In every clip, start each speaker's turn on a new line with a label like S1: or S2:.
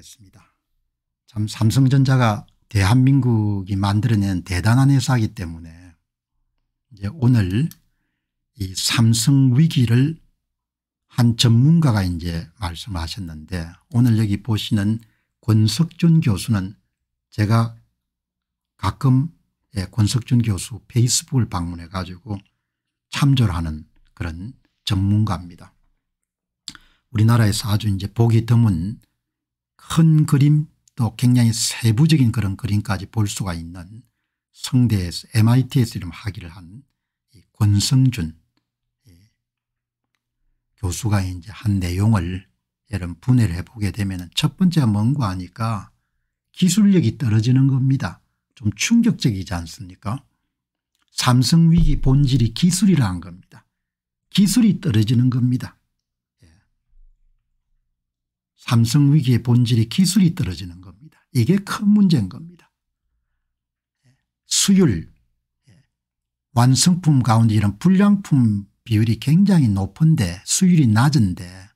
S1: 하겠습니다. 참 삼성전자가 대한민국이 만들어낸 대단한 회사이기 때문에 이제 오늘 이 삼성 위기를 한 전문가가 이제 말씀하셨는데 오늘 여기 보시는 권석준 교수는 제가 가끔 예, 권석준 교수 페이스북을 방문해 가지고 참조하는 를 그런 전문가입니다. 우리나라에서 아주 이제 보기 드문 큰 그림 또 굉장히 세부적인 그런 그림까지 볼 수가 있는 성대에서 MIT에서 이름 학위를 한 권성준 예, 교수가 이제 한 내용을 여러분 분해를 해보게 되면 첫 번째가 뭔가 하니까 기술력이 떨어지는 겁니다. 좀 충격적이지 않습니까 삼성 위기 본질이 기술이라는 겁니다. 기술이 떨어지는 겁니다. 삼성 위기의 본질이 기술이 떨어지는 겁니다. 이게 큰 문제인 겁니다. 수율, 완성품 가운데 이런 불량품 비율이 굉장히 높은데 수율이 낮은데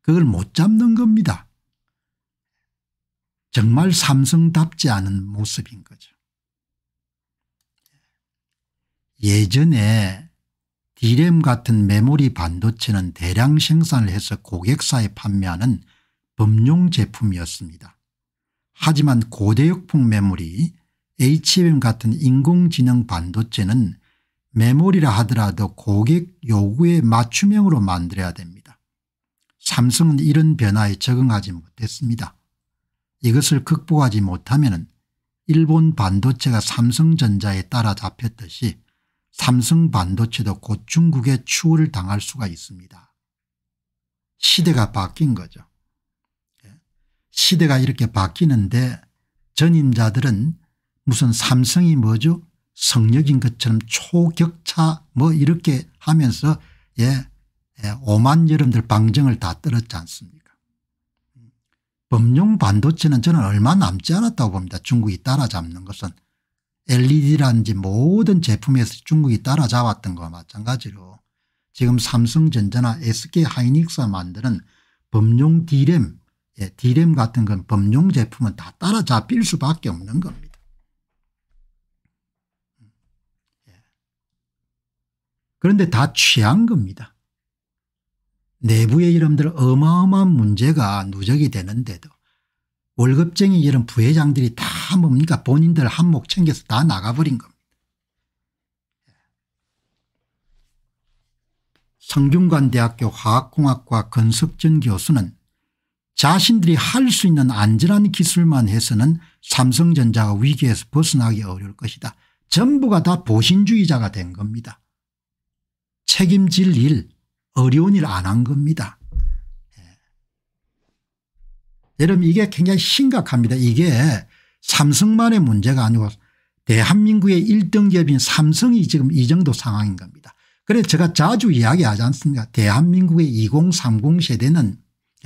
S1: 그걸 못 잡는 겁니다. 정말 삼성답지 않은 모습인 거죠. 예전에 디램 같은 메모리 반도체는 대량 생산을 해서 고객사에 판매하는 범용 제품이었습니다. 하지만 고대역풍 메모리 HBM 같은 인공지능 반도체는 메모리라 하더라도 고객 요구에 맞춤형으로 만들어야 됩니다. 삼성은 이런 변화에 적응하지 못했습니다. 이것을 극복하지 못하면 일본 반도체가 삼성전자에 따라잡혔듯이 삼성 반도체도 곧 중국의 추월을 당할 수가 있습니다. 시대가 바뀐 거죠. 시대가 이렇게 바뀌는데 전임자들은 무슨 삼성이 뭐죠 성역인 것처럼 초격차 뭐 이렇게 하면서 예, 예 오만 여름들 방정을 다 떨었지 않습니까 범용 반도체는 저는 얼마 남지 않았다고 봅니다 중국이 따라잡는 것은 LED라든지 모든 제품에서 중국이 따라잡았던 거와 마찬가지로 지금 삼성전자나 SK하이닉스가 만드는 범용 D램 예, 디램 같은 건 범용 제품은 다 따라잡힐 수밖에 없는 겁니다. 예. 그런데 다 취한 겁니다. 내부의 이름들 어마어마한 문제가 누적이 되는데도 월급쟁이 이런 부회장들이 다 뭡니까 본인들 한몫 챙겨서 다 나가버린 겁니다. 예. 성균관대학교 화학공학과 건석진 교수는 자신들이 할 수 있는 안전한 기술만 해서는 삼성전자가 위기에서 벗어나기 어려울 것이다. 전부가 다 보신주의자가 된 겁니다. 책임질 일 어려운 일 안 한 겁니다. 예. 여러분 이게 굉장히 심각합니다. 이게 삼성만의 문제가 아니고 대한민국의 1등 기업인 삼성이 지금 이 정도 상황인 겁니다. 그래서 제가 자주 이야기하지 않습니까 대한민국의 2030 세대는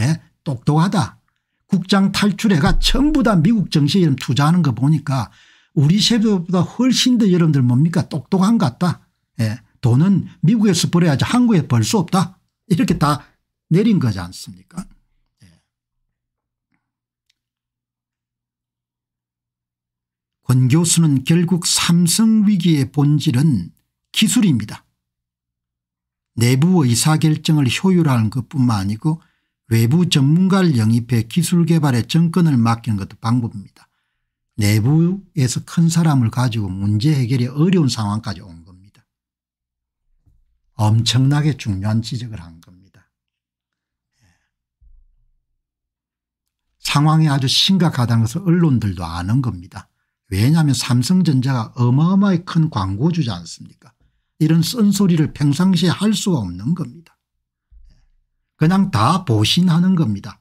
S1: 예? 똑똑하다. 국장 탈출해가 전부 다 미국 정시에 투자하는 거 보니까 우리 세대보다 훨씬 더 여러분들 뭡니까 똑똑한 것 같다. 예. 돈은 미국에서 벌어야지 한국에 벌 수 없다. 이렇게 다 내린 거지 않습니까 예. 권 교수는 결국 삼성 위기의 본질은 기술입니다. 내부 의사결정을 효율화하는 것뿐만 아니고 외부 전문가를 영입해 기술 개발에 정권을 맡기는 것도 방법입니다. 내부에서 큰 사람을 가지고 문제 해결이 어려운 상황까지 온 겁니다. 엄청나게 중요한 지적을 한 겁니다. 상황이 아주 심각하다는 것을 언론들도 아는 겁니다. 왜냐하면 삼성전자가 어마어마히 큰 광고주지 않습니까 이런 쓴소리를 평상시에 할 수가 없는 겁니다. 그냥 다 보신하는 겁니다.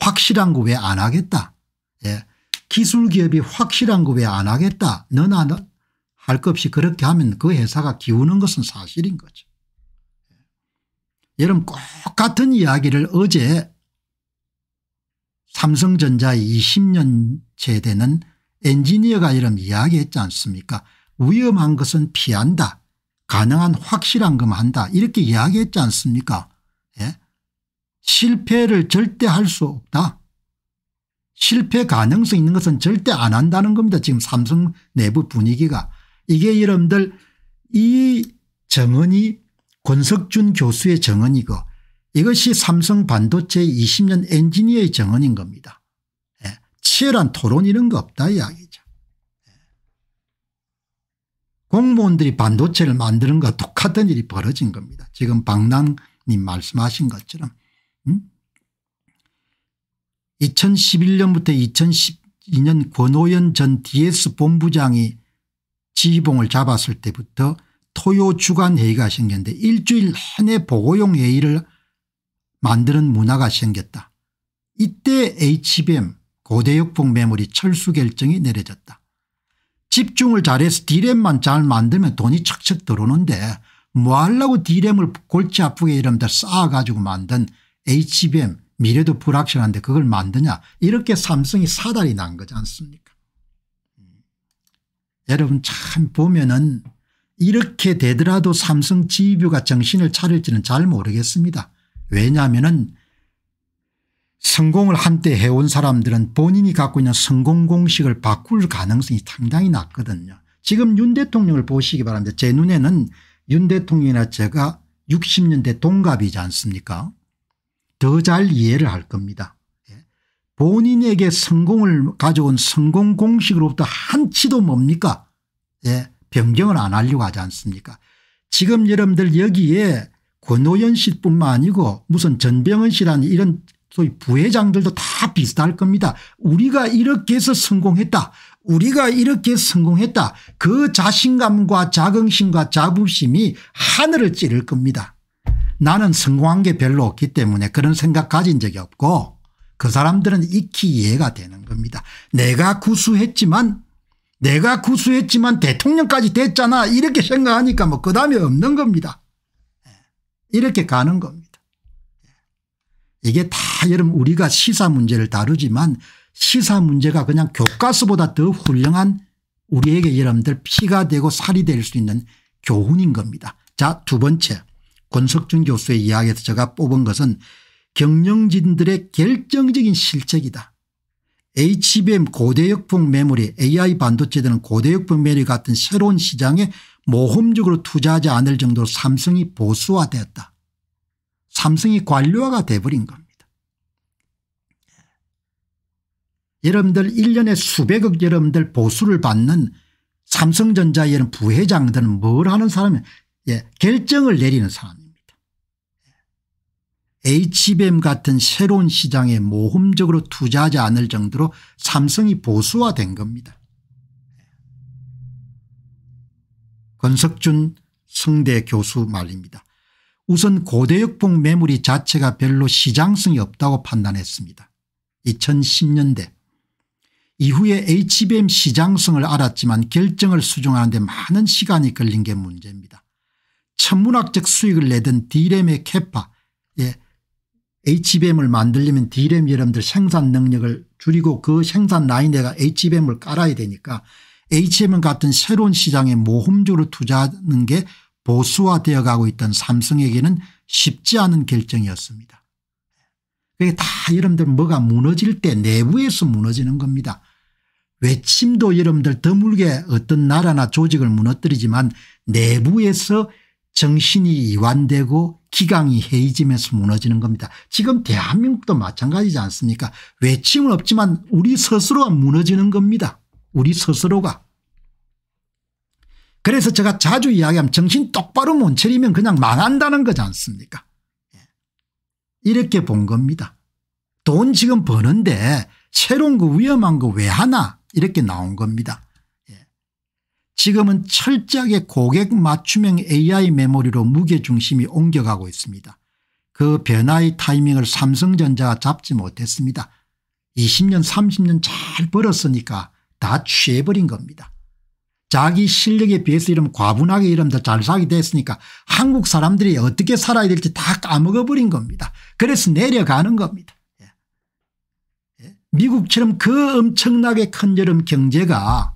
S1: 확실한 거 왜 안 하겠다. 예. 기술기업이 확실한 거 왜 안 하겠다. 너나 할 것 없이 그렇게 하면 그 회사가 기우는 것은 사실인 거죠. 예. 여러분 꼭 같은 이야기를 어제 삼성전자 20년째 되는 엔지니어가 여러 이야기했지 않습니까 위험한 것은 피한다 가능한 확실한 것만 한다 이렇게 이야기했지 않습니까 예? 실패를 절대 할 수 없다. 실패 가능성 있는 것은 절대 안 한다는 겁니다. 지금 삼성 내부 분위기가. 이게 여러분들 이 정언이 권석준 교수의 정언이고 이것이 삼성 반도체 20년 엔지니어의 정언인 겁니다. 예, 치열한 토론 이런 거 없다 이야기죠. 예. 공무원들이 반도체를 만드는 것 똑같은 일이 벌어진 겁니다. 지금 박남님 말씀하신 것처럼. 2011년부터 2012년 권오연 전 DS 본부장이 지휘봉을 잡았을 때부터 토요 주간회의가 생겼는데 일주일 한 해 보고용 회의를 만드는 문화가 생겼다. 이때 HBM 고대역폭 메모리 철수 결정이 내려졌다. 집중을 잘해서 D램만 잘 만들면 돈이 척척 들어오는데 뭐 하려고 D램을 골치 아프게 이러면 다 쌓아가지고 만든 HBM 미래도 불확실한데 그걸 만드냐 이렇게 삼성이 사달이 난 거지 않습니까 음. 여러분 참 보면은 이렇게 되더라도 삼성 지휘부가 정신을 차릴지는 잘 모르겠습니다. 왜냐하면은 성공을 한때 해온 사람들은 본인이 갖고 있는 성공 공식을 바꿀 가능성이 상당히 낮거든요. 지금 윤 대통령을 보시기 바랍니다. 제 눈에는 윤 대통령이나 제가 60년대 동갑이지 않습니까 더잘 이해를 할 겁니다. 예. 본인에게 성공을 가져온 성공 공식으로부터 한치도 뭡니까 예, 변경을 안 하려고 하지 않습니까 지금 여러분들 여기에 권오연 씨뿐만 아니고 무슨 전병헌 씨라는 이런 소위 부회장들도 다 비슷할 겁니다. 우리가 이렇게 해서 성공했다. 우리가 이렇게 성공했다. 그 자신감과 자긍심과 자부심이 하늘을 찌를 겁니다. 나는 성공한 게 별로 없기 때문에 그런 생각 가진 적이 없고 그 사람들은 익히 이해가 되는 겁니다. 내가 구수했지만 내가 구수했지만 대통령까지 됐잖아 이렇게 생각하니까 뭐 그다음에 없는 겁니다. 예. 이렇게 가는 겁니다. 예. 이게 다 여러분 우리가 시사 문제를 다루지만 시사 문제가 그냥 교과서보다 더 훌륭한 우리에게 여러분들 피가 되고 살이 될 수 있는 교훈인 겁니다. 자 두 번째 권석준 교수의 이야기에서 제가 뽑은 것은 경영진들의 결정적인 실책이다. HBM 고대역풍 메모리 AI 반도체 되는 고대역풍 메모리 같은 새로운 시장에 모험적으로 투자하지 않을 정도로 삼성이 보수화되었다. 삼성이 관료화가 돼버린 겁니다. 여러분들 1년에 수백억 여러분들 보수를 받는 삼성전자의 부회장들은 뭘 하는 사람이에요. 예, 결정을 내리는 사람이에요. HBM 같은 새로운 시장에 모험적으로 투자하지 않을 정도로 삼성이 보수화된 겁니다. 권석준 성대 교수 말입니다. 우선 고대역폭 매물이 자체가 별로 시장성이 없다고 판단했습니다. 2010년대 이후에 HBM 시장성을 알았지만 결정을 수정하는데 많은 시간이 걸린 게 문제입니다. 천문학적 수익을 내던 D램의 캐파 예, HBM을 만들려면 D램 여러분들 생산 능력을 줄이고 그 생산 라인에가 HBM을 깔아야 되니까 HBM 같은 새로운 시장에 모험적으로 투자하는 게 보수화되어 가고 있던 삼성에게는 쉽지 않은 결정이었습니다. 그게 다 여러분들 뭐가 무너질 때 내부에서 무너지는 겁니다. 외침도 여러분들 드물게 어떤 나라나 조직을 무너뜨리지만 내부에서 정신이 이완되고 기강이 해이짐에서 무너지는 겁니다. 지금 대한민국도 마찬가지지 않습니까 외침은 없지만 우리 스스로가 무너지는 겁니다. 우리 스스로가. 그래서 제가 자주 이야기하면 정신 똑바로 못 차리면 그냥 망한다는 거지 않습니까 예. 이렇게 본 겁니다. 돈 지금 버는데 새로운 그 거 위험한 거 왜 하나 이렇게 나온 겁니다. 지금은 철저하게 고객 맞춤형 AI 메모리로 무게중심이 옮겨가고 있습니다. 그 변화의 타이밍을 삼성전자가 잡지 못했습니다. 20년 30년 잘 벌었으니까 다 취해버린 겁니다. 자기 실력에 비해서 이러 과분하게 이러면 잘 살게 됐으니까 한국 사람들이 어떻게 살아야 될지 다 까먹어버린 겁니다. 그래서 내려가는 겁니다. 예. 예. 미국처럼 그 엄청나게 큰 여름 경제가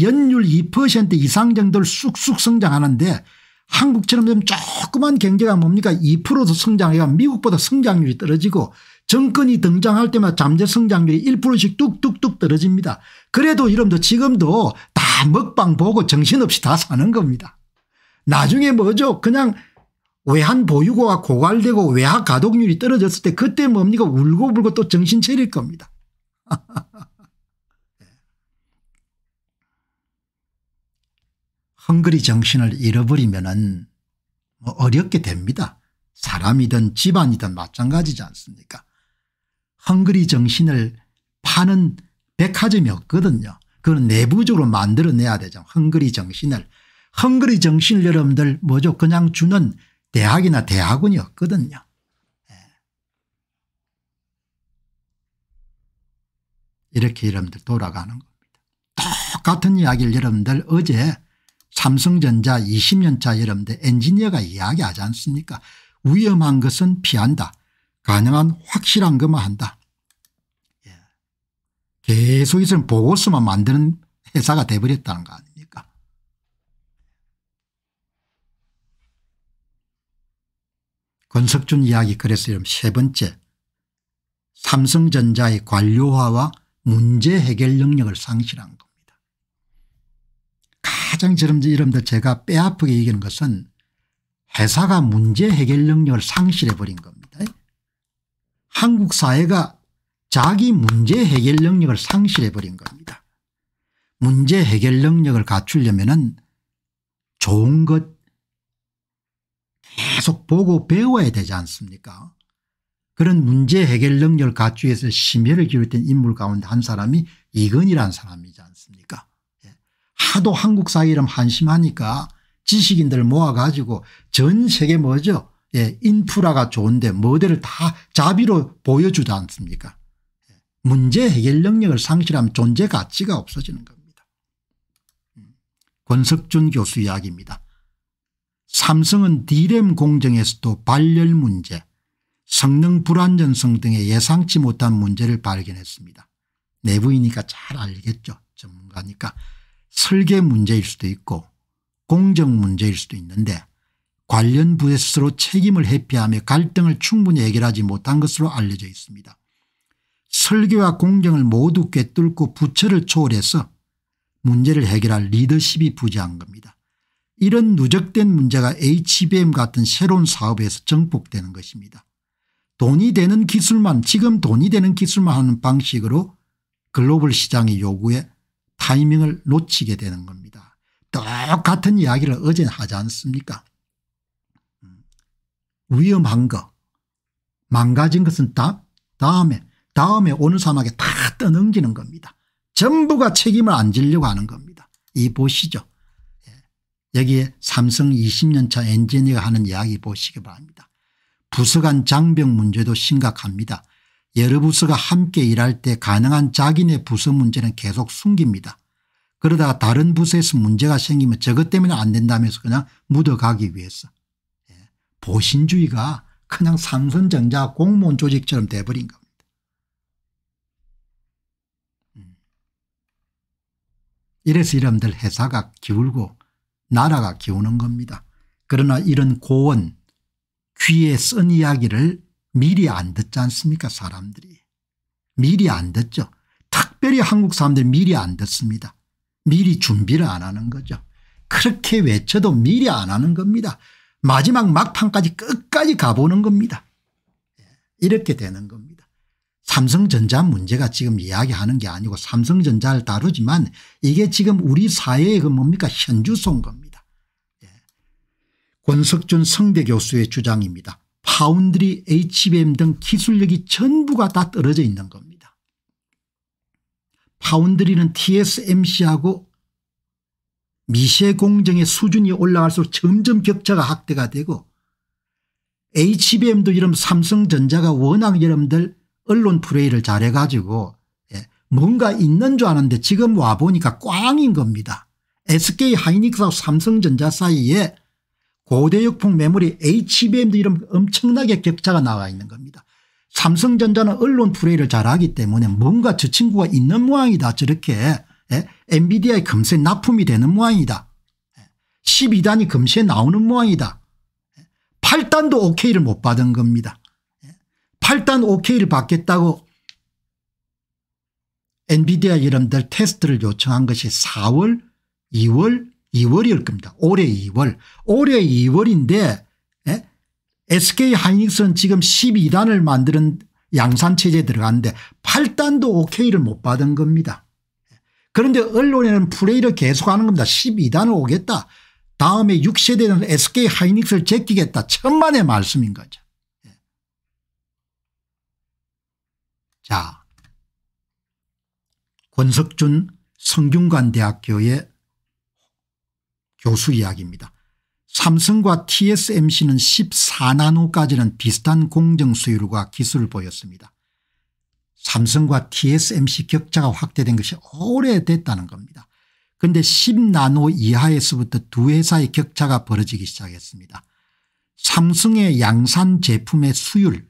S1: 연율 2% 이상 정도를 쑥쑥 성장하는데 한국처럼 좀 조그만 경제가 뭡니까 2%도 성장해가 미국보다 성장률이 떨어지고 정권이 등장할 때마다 잠재 성장률이 1%씩 뚝뚝뚝 떨어집니다. 그래도 이러분도 지금도 다 먹방 보고 정신없이 다 사는 겁니다. 나중에 뭐죠 그냥 외환 보유고가 고갈되고 외화 가동률이 떨어졌을 때 그때 뭡니까 울고불고 또 정신 차릴 겁니다. 헝그리 정신을 잃어버리면뭐 어렵게 됩니다. 사람이든 집안이든 마찬가지지 않습니까? 헝그리 정신을 파는 백화점이 없거든요. 그건 내부적으로 만들어내야 되죠. 헝그리 정신을. 헝그리 정신을 여러분들 뭐죠 그냥 주는 대학이나 대학원이 없거든요. 예. 이렇게 여러분들 돌아가는 겁니다. 똑같은 이야기를 여러분들 어제 삼성전자 20년차 여러분들 엔지니어가 이야기하지 않습니까 위험한 것은 피한다 가능한 확실한 것만 한다 예. 계속 있으 보고서만 만드는 회사가 돼버렸다는 거 아닙니까 권석준 이야기 그래서 여러분 세 번째 삼성전자의 관료화와 문제 해결 능력을 상실한 겁 가장 저 지금 이름들 제가 뼈아프게 얘기하는 것은 회사가 문제 해결 능력을 상실해 버린 겁니다. 한국 사회가 자기 문제 해결 능력을 상실해 버린 겁니다. 문제 해결 능력을 갖추려면 좋은 것 계속 보고 배워야 되지 않습니까 그런 문제 해결 능력을 갖추기 위해서 심혈을 기울였던 인물 가운데 한 사람이 이건희라는 사람이지 않습니까 하도 한국사 회 이름 한심하니까 지식인들 모아가지고 전 세계 뭐죠 예, 인프라가 좋은데 모델을 다 자비로 보여주지 않습니까 예, 문제 해결 능력을 상실하면 존재 가치가 없어지는 겁니다. 음, 권석준 교수 이야기입니다. 삼성은 디램 공정에서도 발열 문제 성능 불안전성 등의 예상치 못한 문제를 발견했습니다. 내부이니까 잘 알겠죠 전문가니까 설계 문제일 수도 있고 공정 문제일 수도 있는데 관련 부에 스스로 책임을 회피하며 갈등을 충분히 해결하지 못한 것으로 알려져 있습니다. 설계와 공정을 모두 꿰뚫고 부처를 초월해서 문제를 해결할 리더십이 부재한 겁니다. 이런 누적된 문제가 HBM 같은 새로운 사업에서 정복되는 것입니다. 돈이 되는 기술만 지금 돈이 되는 기술만 하는 방식으로 글로벌 시장의 요구에 타이밍을 놓치게 되는 겁니다. 똑같은 이야기를 어제 하지 않습니까 음. 위험한 거 망가진 것은 다 다음에 다음에 오는 사막에 다 떠넘기는 겁니다. 전부가 책임을 안 지려고 하는 겁니다. 이 보시죠. 예. 여기에 삼성 20년차 엔지니어가 하는 이야기 보시기 바랍니다. 부서간 장병 문제도 심각합니다. 여러 부서가 함께 일할 때 가능한 자기네 부서 문제는 계속 숨깁니다. 그러다 다른 부서에서 문제가 생기면 저것 때문에 안 된다면서 그냥 묻어가기 위해서. 예. 보신주의가 그냥 삼성전자 공무원 조직처럼 돼버린 겁니다. 음. 이래서 이람들 회사가 기울고 나라가 기우는 겁니다. 그러나 이런 고언 귀에 쓴 이야기를 미리 안 듣지 않습니까 사람들이. 미리 안 듣죠. 특별히 한국 사람들이 미리 안 듣습니다. 미리 준비를 안 하는 거죠. 그렇게 외쳐도 미리 안 하는 겁니다. 마지막 막판까지 끝까지 가보는 겁니다. 예, 이렇게 되는 겁니다. 삼성전자 문제가 지금 이야기하는 게 아니고 삼성전자를 다루지만 이게 지금 우리 사회의 그 뭡니까 현주소인 겁니다. 예. 권석준 성대 교수의 주장입니다. 파운드리 HBM 등 기술력이 전부가 다 떨어져 있는 겁니다. 파운드리는 TSMC하고 미세 공정의 수준이 올라갈수록 점점 격차가 확대가 되고 HBM도 이런 삼성전자가 워낙 여러분들 언론 플레이를 잘해가지고 예, 뭔가 있는 줄 아는데 지금 와보니까 꽝인 겁니다. SK하이닉스와 삼성전자 사이에 고대역풍 매물이 HBM도 이런 엄청나게 격차가 나와 있는 겁니다. 삼성전자는 언론 플레이를 잘하기 때문에 뭔가 저 친구가 있는 모양이다 저렇게 예? 엔비디아의 금세 납품이 되는 모양이다. 12단이 예, 금세 나오는 모양이다. 8단도 예, OK를 못 받은 겁니다. 8단 예, OK를 받겠다고 엔비디아 이름들 테스트를 요청한 것이 4월, 2월, 2월이었 겁니다. 올해 2월. 올해 2월인데 예? 에? SK 하이닉스는 지금 12단을 만드는 양산체제에 들어갔는데 8단도 OK를 못 받은 겁니다. 그런데 언론에는 플레이를 계속하는 겁니다. 12단을 오겠다. 다음에 6세대는 SK 하이닉스를 제끼겠다. 천만의 말씀인 거죠. 예. 자 권석준 성균관대학교의 교수 이야기입니다. 삼성과 TSMC는 14나노까지는 비슷한 공정 수율과 기술을 보였습니다. 삼성과 TSMC 격차가 확대된 것이 오래됐다는 겁니다. 그런데 10나노 이하에서부터 두 회사의 격차가 벌어지기 시작했습니다. 삼성의 양산 제품의 수율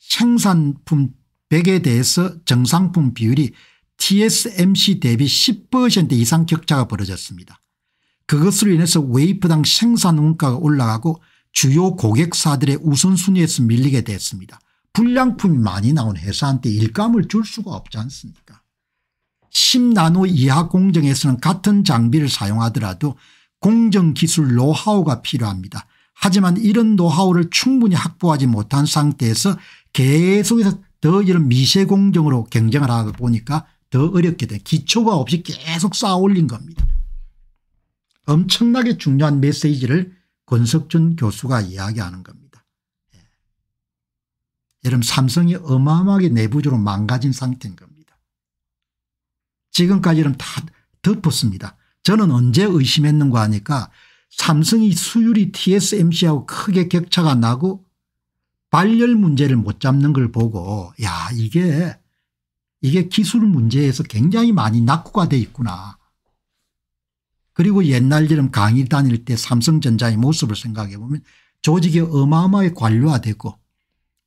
S1: 생산품 100에 대해서 정상품 비율이 TSMC 대비 10% 이상 격차가 벌어졌습니다. 그것으로 인해서 웨이프당 생산 원가가 올라가고 주요 고객사들의 우선순위에서 밀리게 됐습니다. 불량품이 많이 나온 회사한테 일감을 줄 수가 없지 않습니까 10나노 이하 공정에서는 같은 장비를 사용하더라도 공정기술 노하우가 필요합니다. 하지만 이런 노하우를 충분히 확보하지 못한 상태에서 계속해서 더 이런 미세 공정으로 경쟁을 하다 보니까 더 어렵게 된 기초가 없이 계속 쌓아 올린 겁니다. 엄청나게 중요한 메시지를 권석준 교수가 이야기하는 겁니다. 예. 여러분 삼성이 어마어마하게 내부적으로 망가진 상태인 겁니다. 지금까지 는다 덮었습니다. 저는 언제 의심했는가 하니까 삼성이 수율이 TSMC하고 크게 격차가 나고 발열 문제를 못 잡는 걸 보고 야 이게 이게 기술 문제에서 굉장히 많이 낙후가 돼 있구나. 그리고 옛날처럼 강의 다닐 때 삼성전자의 모습을 생각해 보면 조직이 어마어마하게 관료화되고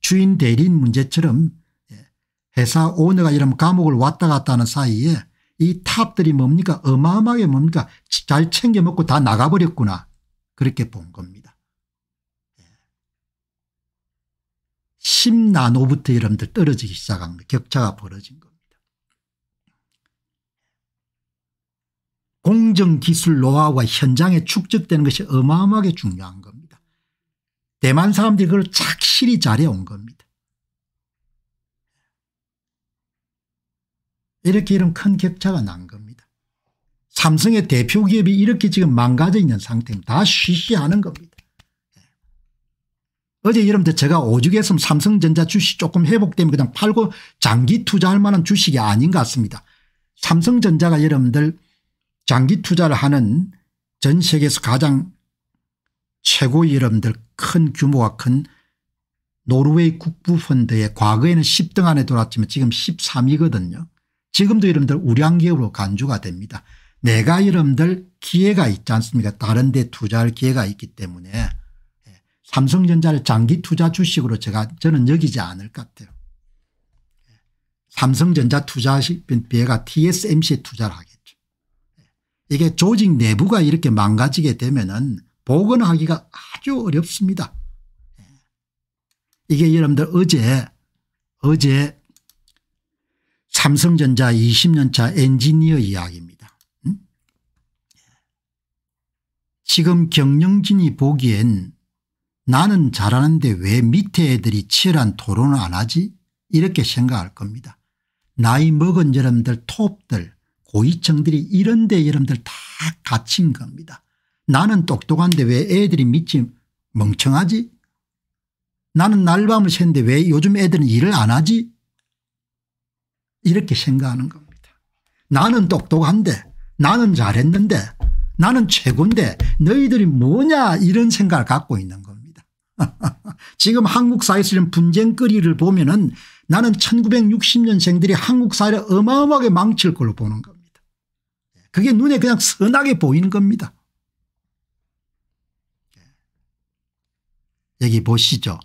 S1: 주인 대리인 문제처럼 예, 회사 오너가 이런 감옥을 왔다 갔다 하는 사이에 이 탑들이 뭡니까 어마어마하게 뭡니까 잘 챙겨 먹고 다 나가버렸구나 그렇게 본 겁니다. 10나노부터 예. 이름들 떨어지기 시작한 거 격차가 벌어진 거. 공정기술 노하우가 현장에 축적되는 것이 어마어마하게 중요한 겁니다. 대만 사람들이 그걸 착실히 잘해온 겁니다. 이렇게 이런 큰 격차가 난 겁니다. 삼성의 대표 기업이 이렇게 지금 망가져 있는 상태입니다. 다 쉬쉬하는 겁니다. 예. 어제 여러분들 제가 오죽했으면 삼성전자 주식 조금 회복되면 그냥 팔고 장기 투자할 만한 주식이 아닌 것 같습니다. 삼성전자가 여러분들 장기 투자를 하는 전 세계에서 가장 최고 이름들 큰 규모가 큰 노르웨이 국부펀드에 과거에는 10등 안에 들어왔지만 지금 13위거든요. 지금도 이름들 우량기업으로 간주가 됩니다. 내가 이름들 기회가 있지 않습니까 다른 데 투자할 기회가 있기 때문에 예. 삼성전자를 장기 투자 주식으로 제가 저는 여기지 않을 것 같아요. 예. 삼성전자 투자 비해가 TSMC에 투자를 하겠죠. 이게 조직 내부가 이렇게 망가지게 되면은 복원하기가 아주 어렵습니다. 예. 이게 여러분들 어제 어제 삼성전자 20년차 엔지니어 이야기입니다. 응? 음? 예. 지금 경영진이 보기엔 나는 잘하는데 왜 밑에 애들이 치열한 토론을 안 하지 이렇게 생각할 겁니다. 나이 먹은 여러분들 톱들 고위층들이 이런데 여러분들 다 갇힌 겁니다. 나는 똑똑한데 왜 애들이 믿지 멍청하지? 나는 날밤을 샜는데 왜 요즘 애들은 일을 안 하지? 이렇게 생각하는 겁니다. 나는 똑똑한데 나는 잘했는데 나는 최고인데 너희들이 뭐냐 이런 생각을 갖고 있는 겁니다. 지금 한국 사회에서 이런 분쟁거리를 보면 은 나는 1960년생들이 한국 사회를 어마어마하게 망칠 걸로 보는 겁니다. 그게 눈에 그냥 선하게 보이는 겁니다. 여기 보시죠.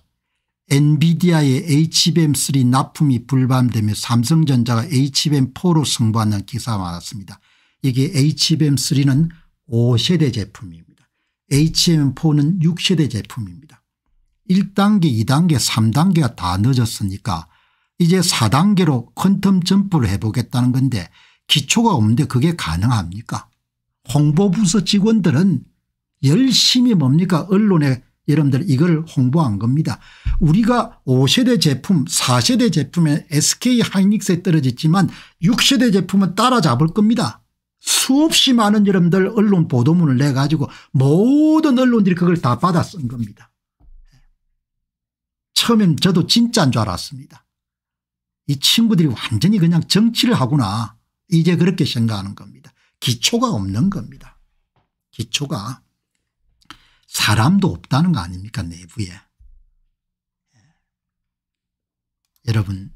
S1: 엔비디아의 HBM3 납품이 불밤되며 삼성전자가 HBM4로 승부한다는 기사가 많았습니다. 이게 HBM3는 5세대 제품입니다. HBM4는 6세대 제품입니다. 1단계 2단계 3단계가 다 늦었으니까 이제 4단계로 퀀텀 점프를 해보겠다는 건데 기초가 없는데 그게 가능합니까 홍보부서 직원들은 열심히 뭡니까 언론에 여러분들 이걸 홍보한 겁니다. 우리가 5세대 제품 4세대 제품에 SK 하이닉스에 떨어졌지만 6세대 제품은 따라잡을 겁니다. 수없이 많은 여러분들 언론 보도문을 내가지고 모든 언론들이 그걸 다 받아 쓴 겁니다. 처음엔 저도 진짜인 줄 알았습니다. 이 친구들이 완전히 그냥 정치를 하구나. 이제 그렇게 생각하는 겁니다. 기초가 없는 겁니다. 기초가 사람도 없다는 거 아닙니까 내부에. 예. 여러분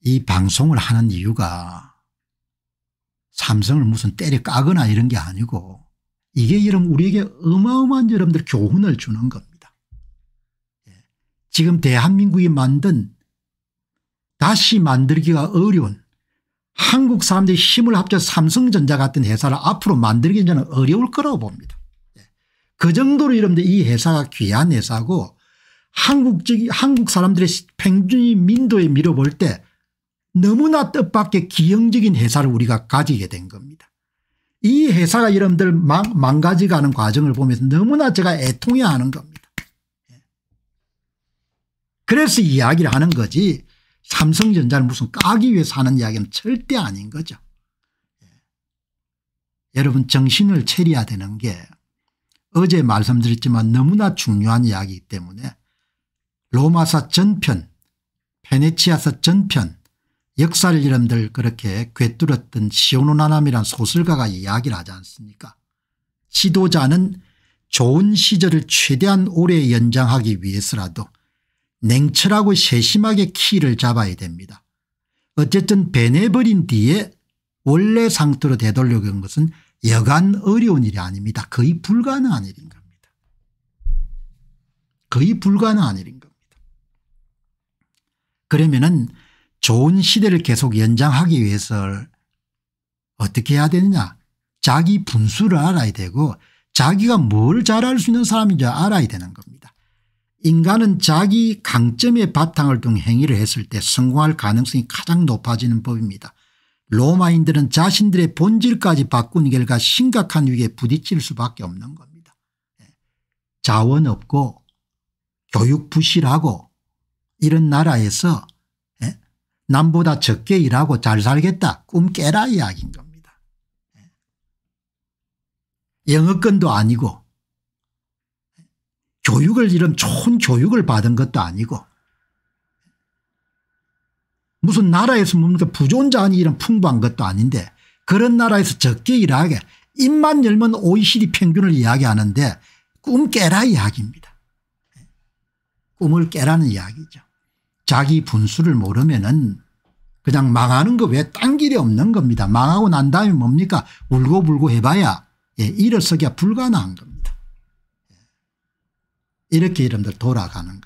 S1: 이 방송을 하는 이유가 삼성을 무슨 때려 까거나 이런 게 아니고 이게 여러분 우리에게 어마어마한 여러분들 교훈을 주는 겁니다. 예. 지금 대한민국이 만든 다시 만들기가 어려운 한국 사람들이 힘을 합쳐서 삼성전자 같은 회사를 앞으로 만들기 저는 어려울 거라고 봅니다. 예. 그 정도로 여러분들 이 회사가 귀한 회사고 한국적 한국 사람들의 평균이 민도에 밀어볼 때 너무나 뜻밖의 기형적인 회사를 우리가 가지게 된 겁니다. 이 회사가 여러분들 망, 망가져가는 과정을 보면서 너무나 제가 애통해하는 겁니다. 예. 그래서 이야기를 하는 거지 삼성전자를 무슨 까기 위해서 하는 이야기는 절대 아닌 거죠. 예. 여러분 정신을 차려야 되는 게 어제 말씀드렸지만 너무나 중요한 이야기이기 때문에 로마사 전편 페네치아서 전편 역사를 이름들 그렇게 꿰뚫었던 시오노나남이란 소설가가 이야기를 하지 않습니까 지도자는 좋은 시절을 최대한 오래 연장하기 위해서라도 냉철하고 세심하게 키를 잡아야 됩니다. 어쨌든 배내버린 뒤에 원래 상태로 되돌려간 것은 여간 어려운 일이 아닙니다. 거의 불가능한 일인 겁니다. 거의 불가능한 일인 겁니다. 그러면은 좋은 시대를 계속 연장하기 위해서 어떻게 해야 되느냐 자기 분수를 알아야 되고 자기가 뭘 잘할 수 있는 사람인지 알아야 되는 겁니다. 인간은 자기 강점의 바탕을 둔 행위를 했을 때 성공할 가능성이 가장 높아지는 법입니다. 로마인들은 자신들의 본질까지 바꾼 결과 심각한 위기에 부딪힐 수밖에 없는 겁니다. 예. 자원 없고 교육 부실하고 이런 나라에서 예, 남보다 적게 일하고 잘 살겠다 꿈 깨라 이야기인 겁니다. 예. 영어권도 아니고 교육을 이런 좋은 교육을 받은 것도 아니고 무슨 나라에서 뭡니까 부존 자니 이런 풍부한 것도 아닌데 그런 나라에서 적게 일하게 입만 열면 OECD 평균을 이야기하는데 꿈 깨라 이야기입니다. 꿈을 깨라는 이야기죠. 자기 분수를 모르면은 그냥 망하는 거 왜 딴 길이 없는 겁니다. 망하고 난 다음에 뭡니까 울고불고 해봐야 예, 일어서기가 불가능한 겁니다. 이렇게 여러분들 돌아가는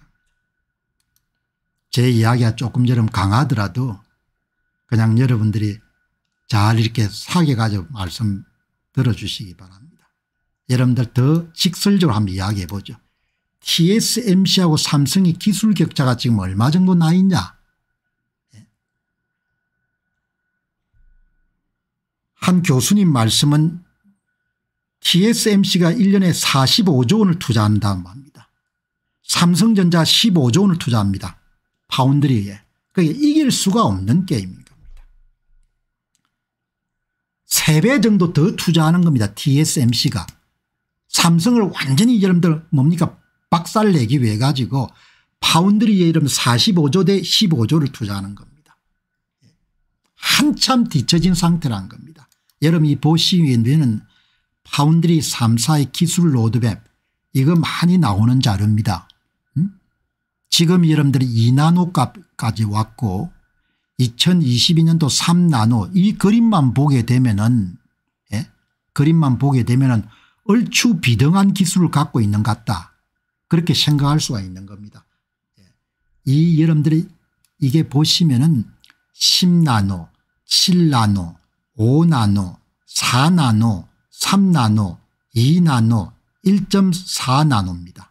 S1: 거제 이야기가 조금 여러 강하더라도 그냥 여러분들이 잘 이렇게 사귀어가지고 말씀 들어주시기 바랍니다. 여러분들 더 직설적으로 한번 이야기해 보죠. TSMC하고 삼성의 기술 격차가 지금 얼마 정도 나 있냐. 예. 한 교수님 말씀은 TSMC가 1년에 45조 원을 투자한다고 합니다. 삼성전자 15조 원을 투자합니다. 파운드리에. 그게 이길 수가 없는 게임인 겁니다. 3배 정도 더 투자하는 겁니다. TSMC가. 삼성을 완전히 여러분들 뭡니까 박살내기 위해 가지고 파운드리에 이러면 45조 대 15조를 투자하는 겁니다. 한참 뒤처진 상태란 겁니다. 여러분 이보시위 파운드리 3사의 기술 로드맵 이거 많이 나오는 자료입니다. 지금 여러분들이 2나노값까지 왔고 2022년도 3나노 이 그림만 보게 되면은 예? 그림만 보게 되면은 얼추 비등한 기술을 갖고 있는 것 같다. 그렇게 생각할 수가 있는 겁니다. 예. 이 여러분들이 이게 보시면은 10나노, 7나노, 5나노, 4나노, 3나노, 2나노, 1.4나노입니다.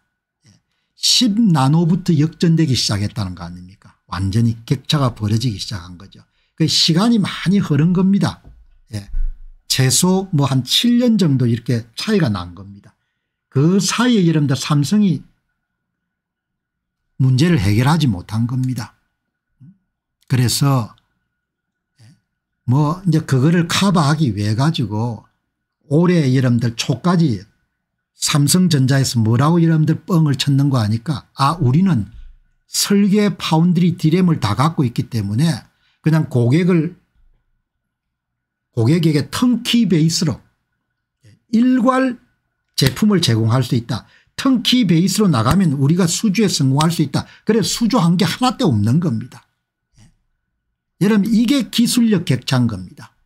S1: 10나노부터 역전되기 시작했다는 거 아닙니까 완전히 격차가 벌어지기 시작한 거죠. 그 시간이 많이 흐른 겁니다. 예. 최소 뭐 한 7년 정도 이렇게 차이가 난 겁니다. 그 사이에 여러분들 삼성이 문제를 해결하지 못한 겁니다. 그래서 뭐 이제 그거를 커버하기 위해 가지고 올해 여러분들 초까지 삼성전자에서 뭐라고 여러분들 뻥을 쳤는 거 아니까 아 우리는 설계 파운드리 디램을 다 갖고 있기 때문에 그냥 고객을 고객에게 턴키 베이스로 일괄 제품을 제공할 수 있다. 턴키 베이스로 나가면 우리가 수주에 성공할 수 있다. 그래 수주한 게 하나도 없는 겁니다. 예. 여러분 이게 기술력 격차인 겁니다.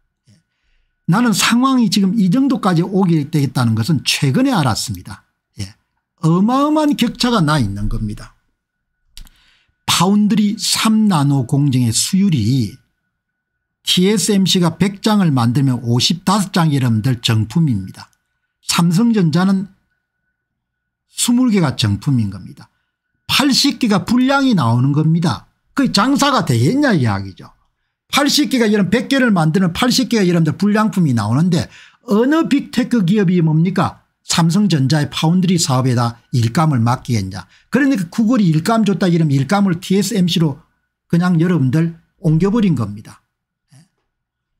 S1: 나는 상황이 지금 이 정도까지 오게 되겠다는 것은 최근에 알았습니다. 예. 어마어마한 격차가 나 있는 겁니다. 파운드리 3나노 공정의 수율이 TSMC가 100장을 만들면 55장이 름러들 정품입니다. 삼성전자는 20개가 정품인 겁니다. 80개가 불량이 나오는 겁니다. 그 장사가 되겠냐 이야기죠. 80개가 이런 100개를 만드는 80개가 여러분들 불량품이 나오는데 어느 빅테크 기업이 뭡니까 삼성전자의 파운드리 사업에다 일감을 맡기겠냐 그러니까 그 구글이 일감 줬다 이러면 일감을 TSMC로 그냥 여러분들 옮겨버린 겁니다.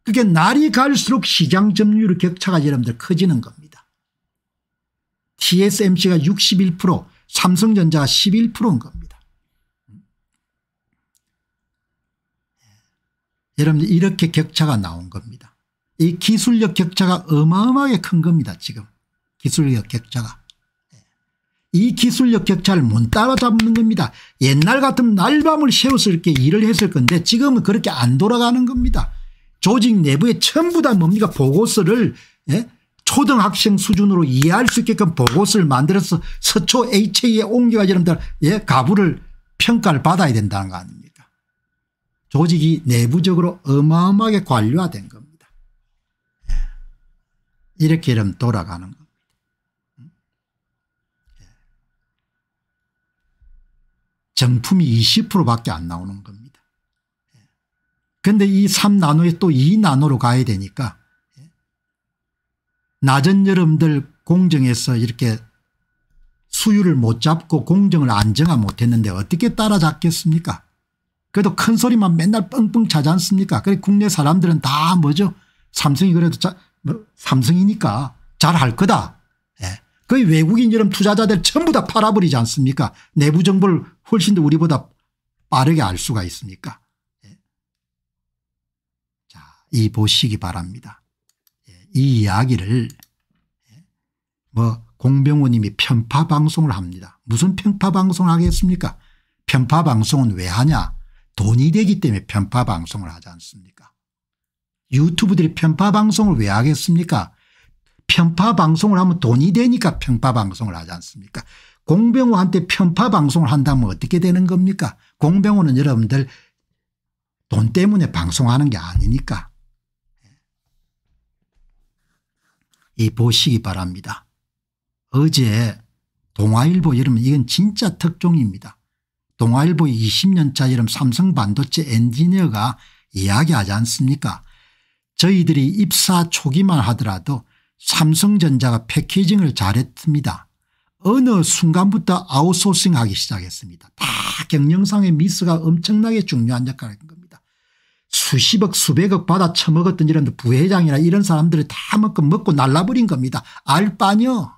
S1: 그게 날이 갈수록 시장 점유율 격차가 여러분들 커지는 겁니다. TSMC가 61% 삼성전자가 11%인 겁니다. 여러분 이렇게 격차가 나온 겁니다. 이 기술력 격차가 어마어마하게 큰 겁니다. 지금 기술력 격차가. 예. 이 기술력 격차를 못 따라잡는 겁니다. 옛날 같으면 날밤을 새워서 이렇게 일을 했을 건데 지금은 그렇게 안 돌아가는 겁니다. 조직 내부에 전부 다 뭡니까 보고서를 예? 초등학생 수준으로 이해할 수 있게끔 보고서를 만들어서 서초 HA에 옮겨가지 여러분들 예? 가부를 평가를 받아야 된다는 거 아닙니까 조직이 내부적으로 어마어마하게 관료화된 겁니다. 예. 이렇게 이러 돌아가는 겁니다. 예. 정품이 20%밖에 안 나오는 겁니다. 그런데 예. 이 3나노에 또 2나노로 가야 되니까 낮은 여름들 공정에서 이렇게 수율을 못 잡고 공정을 안정화 못했는데 어떻게 따라잡겠습니까 그래도 큰 소리만 맨날 뻥뻥 차지 않습니까? 그래 국내 사람들은 다 뭐죠? 삼성이 그래도 자, 뭐 삼성이니까 잘 할 거다. 예. 거의 외국인 이런 투자자들 전부 다 팔아버리지 않습니까? 내부 정보를 훨씬 더 우리보다 빠르게 알 수가 있으니까. 예. 자, 이 보시기 바랍니다. 예. 이 이야기를 예, 뭐 공병호님이 편파 방송을 합니다. 무슨 편파 방송을 하겠습니까? 편파 방송은 왜 하냐? 돈이 되기 때문에 편파 방송을 하지 않습니까 유튜브들이 편파 방송을 왜 하겠습니까 편파 방송을 하면 돈이 되니까 편파 방송을 하지 않습니까 공병호한테 편파 방송을 한다면 어떻게 되는 겁니까 공병호는 여러분들 돈 때문에 방송하는 게 아니니까 예. 이 보시기 바랍니다. 어제 동아일보 여러분 이건 진짜 특종입니다. 동아일보 20년차처럼 삼성반도체 엔지니어가 이야기하지 않습니까 저희들이 입사 초기만 하더라도 삼성전자가 패키징을 잘했습니다. 어느 순간부터 아웃소싱하기 시작했습니다. 다 경영상의 미스가 엄청나게 중요한 역할을 한 겁니다. 수십억 수백억 받아 처먹었던 이런 부회장이나 이런 사람들을 다 먹고 먹고 날라버린 겁니다. 알바녀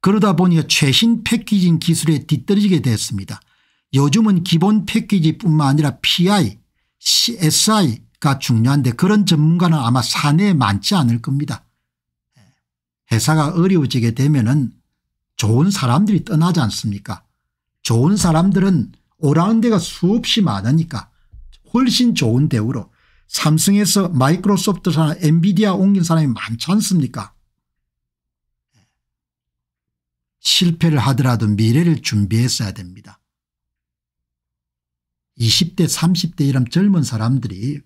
S1: 그러다 보니 최신 패키징 기술에 뒤떨어지게 됐습니다. 요즘은 기본 패키지뿐만 아니라 PI, CSI가 중요한데 그런 전문가는 아마 사내에 많지 않을 겁니다. 회사가 어려워지게 되면 은 좋은 사람들이 떠나지 않습니까 좋은 사람들은 오라는 데가 수없이 많으니까 훨씬 좋은 대우로 삼성에서 마이크로소프트사나 엔비디아 옮긴 사람이 많지 않습니까 실패를 하더라도 미래를 준비했어야 됩니다. 20대 30대 이런 젊은 사람들이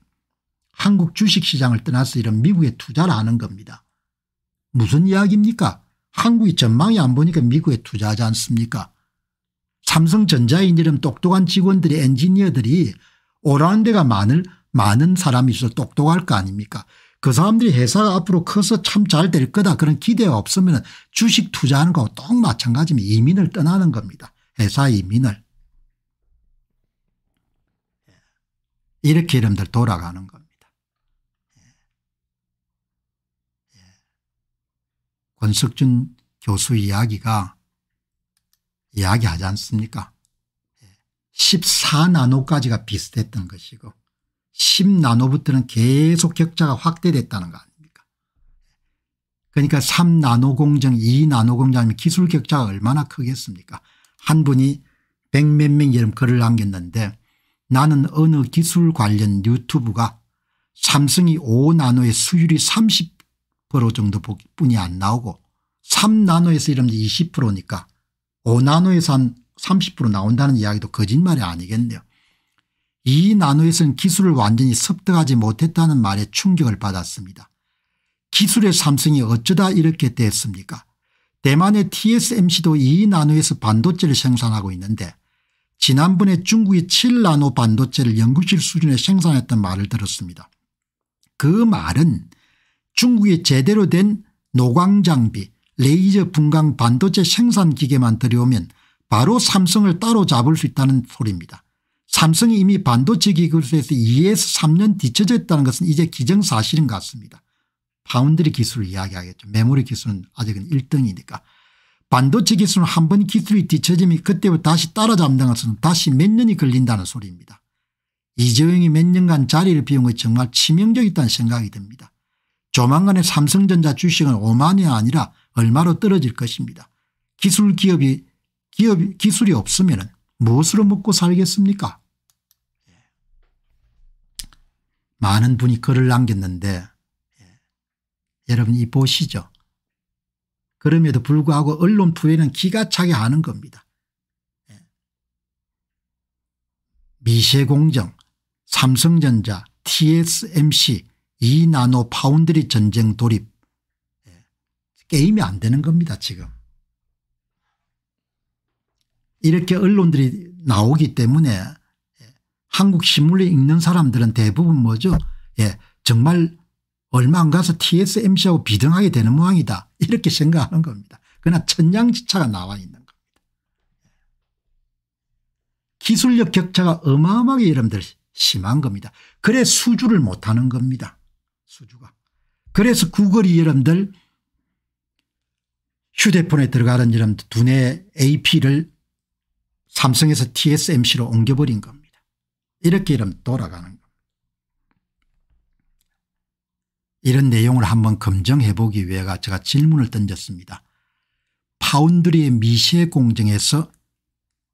S1: 한국 주식시장을 떠나서 이런 미국에 투자를 하는 겁니다. 무슨 이야기입니까? 한국이 전망이 안 보니까 미국에 투자하지 않습니까? 삼성전자인 이런 똑똑한 직원들이 엔지니어들이 오라는 데가 많을, 많은 사람이 있어 서 똑똑할 거 아닙니까? 그 사람들이 회사가 앞으로 커서 참 잘 될 거다 그런 기대가 없으면 주식 투자하는 거하고 똑 마찬가지면 이민을 떠나는 겁니다. 회사 이민을. 예. 이렇게 이름들 돌아가는 겁니다. 예. 예. 권석준 교수 이야기가 이야기하지 않습니까 14나노까지가 비슷했던 것이고 10나노부터는 계속 격차가 확대됐다는 거 아닙니까 그러니까 3나노 공정 2나노 공정이면 기술 격차가 얼마나 크겠습니까 한 분이 백몇 명이 이 글을 남겼는데 나는 어느 기술 관련 유튜브가 삼성이 5나노의 수율이 30% 정도 뿐이 안 나오고 3나노에서 이러면 20%니까 5나노에서 한 30% 나온다는 이야기도 거짓말이 아니겠네요. 이 나노에서는 기술을 완전히 습득하지 못했다는 말에 충격을 받았습니다. 기술의 삼성이 어쩌다 이렇게 됐습니까 대만의 TSMC도 이 나노에서 반도체를 생산하고 있는데 지난번에 중국이 7나노 반도체를 연구실 수준에 생산했던 말을 들었습니다. 그 말은 중국이 제대로 된 노광 장비 레이저 분광 반도체 생산기계만 들여오면 바로 삼성을 따로잡을 수 있다는 소리입니다. 삼성이 이미 반도체 기술에서 2에서 3년 뒤쳐졌다는 것은 이제 기정사실인 것 같습니다. 파운드리 기술을 이야기하겠죠. 메모리 기술은 아직은 1등이니까. 반도체 기술은 한 번 기술이 뒤쳐지면 그때부터 다시 따라잡는 것은 다시 몇 년이 걸린다는 소리입니다. 이재용이 몇 년간 자리를 비운 것이 정말 치명적이다는 생각이 듭니다. 조만간에 삼성전자 주식은 5만이 아니라 얼마로 떨어질 것입니다. 기술 기업이 기업 이 기술이 없으면 무엇으로 먹고 살겠습니까? 많은 분이 글을 남겼는데 예. 여러분 이 보시죠. 그럼에도 불구하고 언론 투에는 기가 차게 하는 겁니다. 예. 미세공정, 삼성전자, TSMC, 이나노 파운드리 전쟁 돌입. 예. 게임이 안 되는 겁니다 지금. 이렇게 언론들이 나오기 때문에 한국 신문을 읽는 사람들은 대부분 뭐죠 예 정말 얼마 안 가서 TSMC하고 비등하게 되는 모양이다 이렇게 생각하는 겁니다. 그러나 천양지차가 나와 있는 겁니다. 기술력 격차가 어마어마하게 여러분들 심한 겁니다. 그래 수주를 못하는 겁니다. 수주가. 그래서 구글이 여러분들 휴대폰에 들어가는 여러분들 두뇌 AP를 삼성에서 TSMC로 옮겨버린 겁니다. 이렇게 이러면 돌아가는 이런 내용을 한번 검증해 보기 위해 제가 질문을 던졌습니다. 파운드리의 미시 공정에서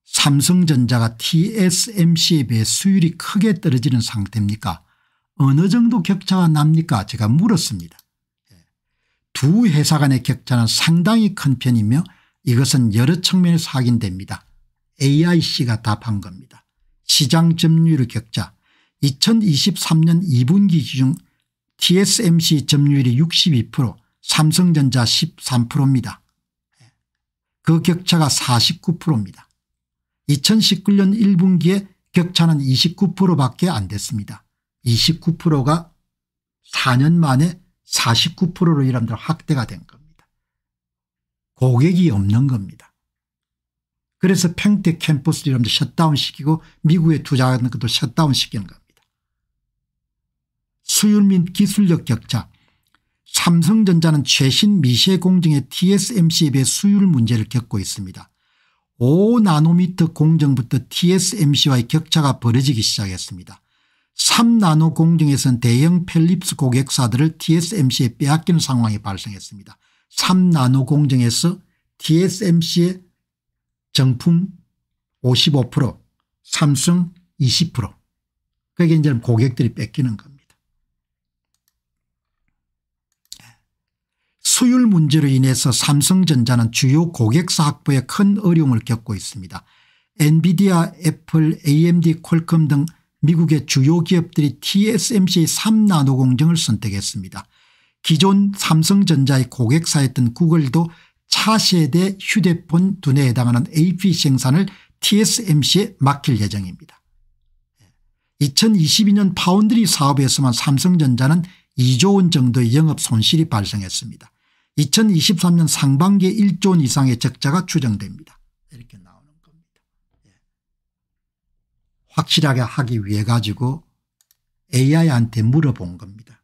S1: 삼성전자가 TSMC에 비해 수율이 크게 떨어지는 상태입니까 어느 정도 격차가 납니까 제가 물었습니다. 예. 두 회사 간의 격차는 상당히 큰 편이며 이것은 여러 측면에서 확인됩니다. AIC가 답한 겁니다. 시장 점유율 격자 2023년 2분기 기준 TSMC 점유율이 62% 삼성전자 13%입니다. 그 격차가 49%입니다. 2019년 1분기에 격차는 29%밖에 안 됐습니다. 29%가 4년 만에 49%로 이람들 확대가 된 겁니다. 고객이 없는 겁니다. 그래서 평택 캠퍼스를 이러면 셧다운시키고 미국에 투자하는 것도 셧다운시키는 겁니다. 수율 및 기술력 격차 삼성전자는 최신 미세 공정의 TSMC에 수율 문제를 겪고 있습니다. 5나노미터 공정부터 TSMC와의 격차가 벌어지기 시작했습니다. 3나노 공정에선 대형 펠립스 고객사들을 TSMC에 빼앗기는 상황이 발생했습니다. 3나노 공정에서 TSMC에 정품 55% 삼성 20% 그게 이제 고객들이 뺏기는 겁니다. 수율 문제로 인해서 삼성전자는 주요 고객사 확보에 큰 어려움을 겪고 있습니다. 엔비디아, 애플, AMD, 콜컴 등 미국의 주요 기업들이 t s m c 3나노 공정을 선택했습니다. 기존 삼성전자의 고객사였던 구글도 차세대 휴대폰 두뇌에 해당하는 AP 생산을 TSMC에 맡길 예정입니다. 2022년 예. 파운드리 사업에서만 삼성전자는 2조 원 정도의 영업 손실이 발생했습니다. 2023년 상반기에 1조 원 이상의 적자가 추정됩니다. 이렇게 나오는 겁니다. 예. 확실하게 하기 위해 가지고 AI한테 물어본 겁니다.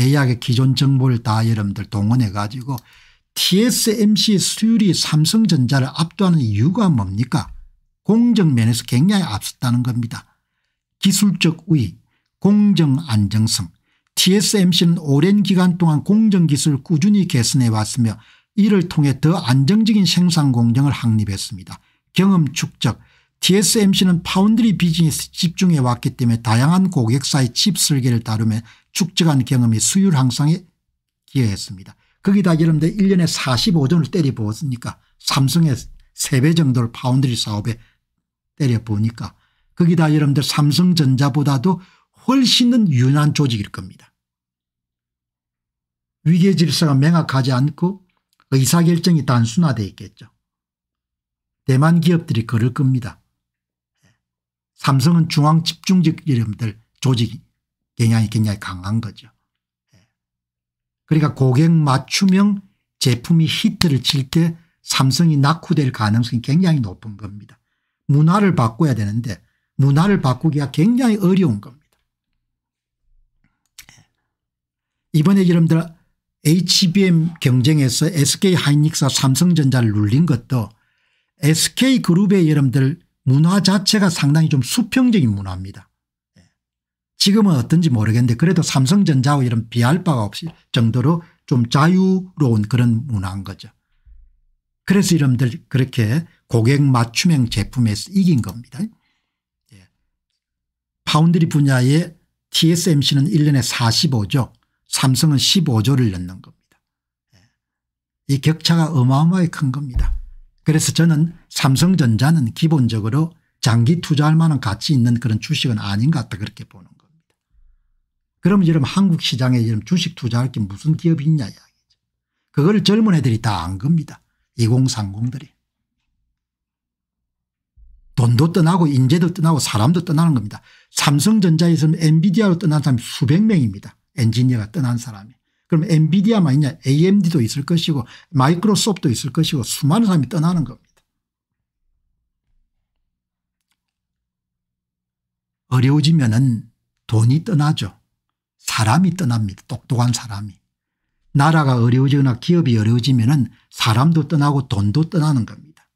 S1: AI의 기존 정보를 다 여러분들 동원해 가지고 TSMC 수율이 삼성전자를 압도하는 이유가 뭡니까 공정면에서 굉장히 앞섰다는 겁니다. 기술적 우위 공정 안정성 TSMC는 오랜 기간 동안 공정기술을 꾸준히 개선해 왔으며 이를 통해 더 안정적인 생산 공정을 확립했습니다. 경험 축적 TSMC는 파운드리 비즈니스 집중해 왔기 때문에 다양한 고객사의 칩 설계를 다루며 축적한 경험이 수율 향상에 기여했습니다. 거기다 여러분들 1년에 45조를 때려보니까 았으 삼성의 3배 정도를 파운드리 사업에 때려보니까 거기다 여러분들 삼성전자보다도 훨씬은 유난 조직일 겁니다. 위계 질서가 명확하지 않고 의사결정이 단순화되어 있겠죠. 대만 기업들이 그럴 겁니다. 삼성은 중앙 집중적 여러분들 조직 경향이 굉장히 강한 거죠. 그러니까 고객 맞춤형 제품이 히트를 칠 때 삼성이 낙후될 가능성이 굉장히 높은 겁니다. 문화를 바꿔야 되는데 문화를 바꾸기가 굉장히 어려운 겁니다. 이번에 여러분들 HBM 경쟁에서 SK하이닉스와 삼성전자를 눌린 것도 SK그룹의 여러분들 문화 자체가 상당히 좀 수평적인 문화입니다. 지금은 어떤지 모르겠는데 그래도 삼성전자와 이런 비할 바가 없이 정도로 좀 자유로운 그런 문화인 거죠. 그래서 이런들 그렇게 고객 맞춤형 제품에서 이긴 겁니다. 예. 파운드리 분야의 TSMC는 1년에 45조 삼성은 15조를 넣는 겁니다. 예. 이 격차가 어마어마하게 큰 겁니다. 그래서 저는 삼성전자는 기본적으로 장기 투자할 만한 가치 있는 그런 주식은 아닌 것 같다 그렇게 보는 거예요. 그러면 러분 한국 시장에 지금 주식 투자할 게 무슨 기업이 있냐 이야기죠. 그걸 젊은 애들이 다 안 겁니다. 2030들이. 돈도 떠나고 인재도 떠나고 사람도 떠나는 겁니다. 삼성전자에서 엔비디아로 떠난 사람이 수백 명입니다. 엔지니어가 떠난 사람이. 그럼 엔비디아만 있냐 AMD도 있을 것이고 마이크로소프트도 있을 것이고 수많은 사람이 떠나는 겁니다. 어려워지면 은 돈이 떠나죠. 사람이 떠납니다. 똑똑한 사람이. 나라가 어려워지거나 기업이 어려워지면 은 사람도 떠나고 돈도 떠나는 겁니다.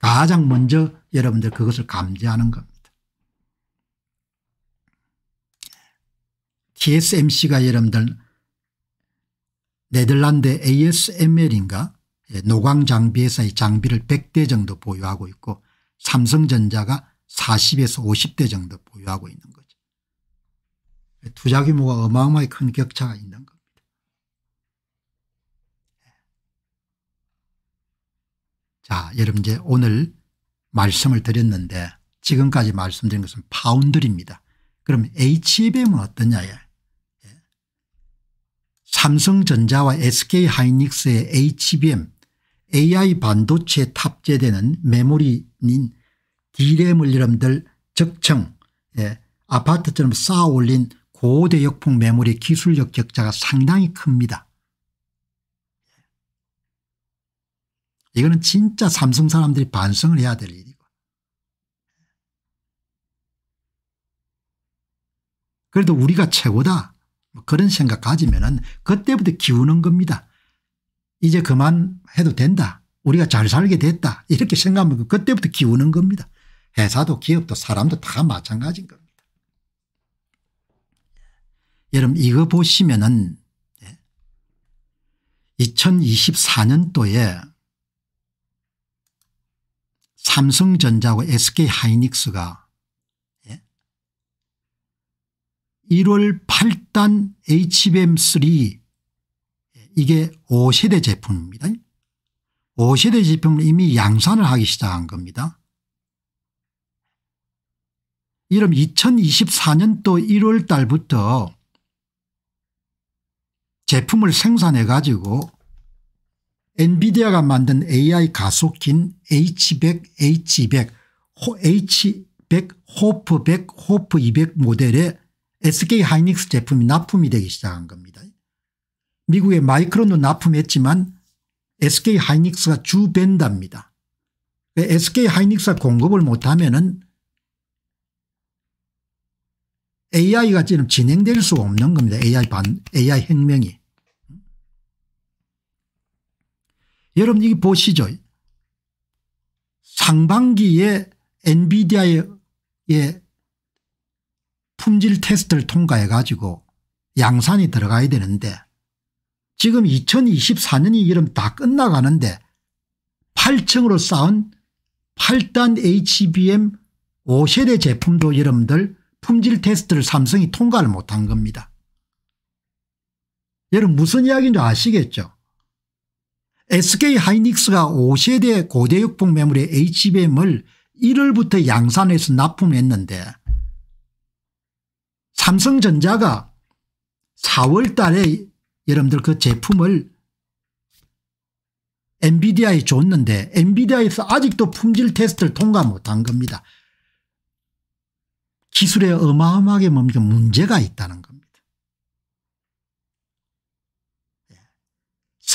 S1: 가장 먼저 여러분들 그것을 감지하는 겁니다. TSMC가 여러분들 네덜란드 ASML인가 예, 노광장비회사의 장비를 100대 정도 보유하고 있고 삼성전자가 40에서 50대 정도 보유하고 있는 거죠. 투자 규모가 어마어마히 큰 격차가 있는 겁니다. 자, 여러분 이제 오늘 말씀을 드렸는데 지금까지 말씀드린 것은 파운드입니다. 그럼 HBM은 어떠냐? 예. 삼성전자와 SK하이닉스의 HBM AI 반도체에 탑재되는 메모리인 D램을 여러분들 적청 예. 아파트처럼 쌓아 올린 고대 역풍 매몰의 기술력 격차가 상당히 큽니다. 이거는 진짜 삼성 사람들이 반성을 해야 될 일이고 그래도 우리가 최고다 뭐 그런 생각 가지면 은 그때부터 기우는 겁니다. 이제 그만 해도 된다. 우리가 잘 살게 됐다. 이렇게 생각하면 그때부터 기우는 겁니다. 회사도 기업도 사람도 다 마찬가지인 겁니다. 여러분 이거 보시면은 2024년도에 삼성전자와 SK하이닉스가 1월 8단 HBM3 이게 5세대 제품입니다. 5세대 제품을 이미 양산을 하기 시작한 겁니다. 이럼 2024년도 1월 달부터 제품을 생산해 가지고 엔비디아가 만든 AI 가속기인 H100, H200, H100, 호프100, 호프200 모델의 SK 하이닉스 제품이 납품이 되기 시작한 겁니다. 미국의 마이크론도 납품했지만 SK 하이닉스가 주벤다입니다. SK 하이닉스가 공급을 못하면 은 AI가 지금 진행될 수가 없는 겁니다. AI 반, AI 혁명이. 여러분 이게 보시죠. 상반기에 엔비디아의 예, 품질 테스트를 통과해 가지고 양산이 들어가야 되는데 지금 2024년이 이름 다 끝나가는데 8층으로 쌓은 8단 HBM 5세대 제품도 여러분들 품질 테스트를 삼성이 통과를 못한 겁니다. 여러분 무슨 이야기인지 아시겠죠? SK 하이닉스가 5세대 고대 역풍 매물의 HBM을 1월부터 양산해서 납품했는데 삼성전자가 4월 달에 여러분들 그 제품을 엔비디아에 줬는데 엔비디아에서 아직도 품질 테스트를 통과 못한 겁니다. 기술에 어마어마하게 뭔가 문제가 있다는 거.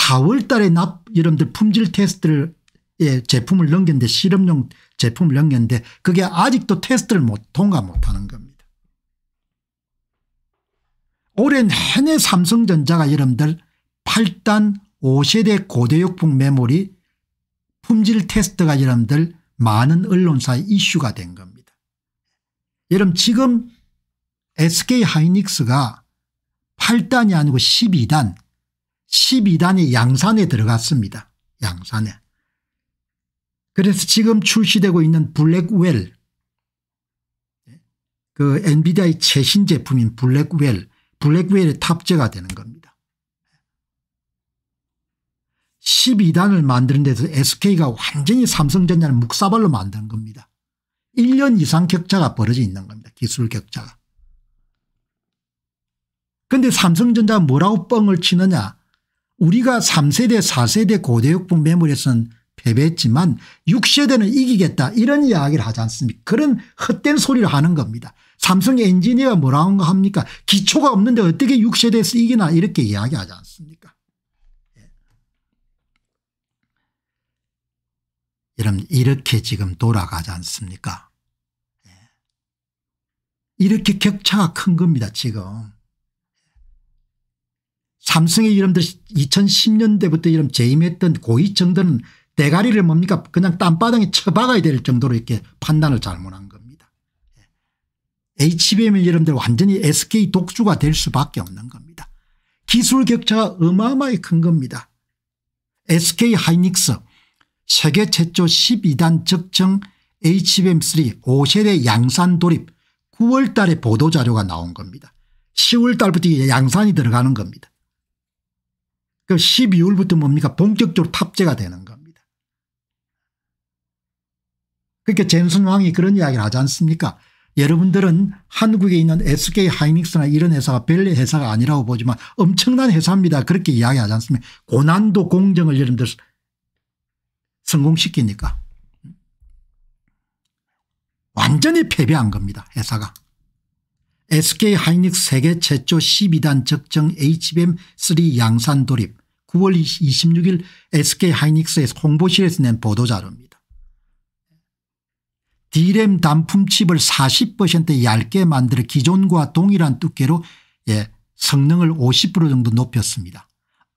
S1: 4월 달에 납, 여러분들 품질 테스트를 예, 제품을 넘겼는데 실험용 제품을 넘겼는데 그게 아직도 테스트를 못 통과 못하는 겁니다. 올해 내내 삼성전자가 여러분들 8단 5세대 고대역풍 메모리 품질 테스트가 여러분들 많은 언론사의 이슈가 된 겁니다. 여러분 지금 SK하이닉스가 8단이 아니고 12단 12단이 양산에 들어갔습니다. 양산에. 그래서 지금 출시되고 있는 블랙웰 그 엔비디아의 최신 제품인 블랙웰 블랙웰에 탑재가 되는 겁니다. 12단을 만드는 데서 SK가 완전히 삼성전자를 묵사발로 만든 겁니다. 1년 이상 격차가 벌어져 있는 겁니다. 기술 격차가. 근데 삼성전자가 뭐라고 뻥을 치느냐 우리가 3세대 4세대 고대역분 매물에서는 패배했지만 6세대는 이기겠다 이런 이야기를 하지 않습니까 그런 헛된 소리를 하는 겁니다. 삼성 엔지니어가 뭐라고 합니까 기초가 없는데 어떻게 6세대에서 이기나 이렇게 이야기하지 않습니까 예. 여러분 이렇게 지금 돌아가지 않습니까 예. 이렇게 격차가 큰 겁니다 지금 삼성의 이름들 2010년대부터 이름 재임했던 고위 정들은 대가리를 뭡니까 그냥 땀바닥에 쳐박아야 될 정도로 이렇게 판단을 잘못한 겁니다. 예. HBM의 이름들 완전히 SK 독주가 될 수밖에 없는 겁니다. 기술 격차가 어마어마히 큰 겁니다. SK 하이닉스 세계 최초 12단 적정 HBM3 5세대 양산 돌입 9월 달에 보도자료가 나온 겁니다. 10월 달부터 양산이 들어가는 겁니다. 그 12월부터 뭡니까 본격적으로 탑재가 되는 겁니다. 그러니까 젠슨 왕이 그런 이야기를 하지 않습니까 여러분들은 한국에 있는 SK 하이닉스나 이런 회사가 별 회사가 아니라고 보지만 엄청난 회사입니다. 그렇게 이야기하지 않습니까 고난도 공정을 여러분들 성공시키니까 완전히 패배한 겁니다. 회사가. SK 하이닉스 세계 최초 12단 적정 HBM3 양산 돌입 9월 26일 SK 하이닉스의 홍보실에서 낸 보도자료입니다. D램 단품칩을 40% 얇게 만들어 기존과 동일한 두께로 예, 성능을 50% 정도 높였습니다.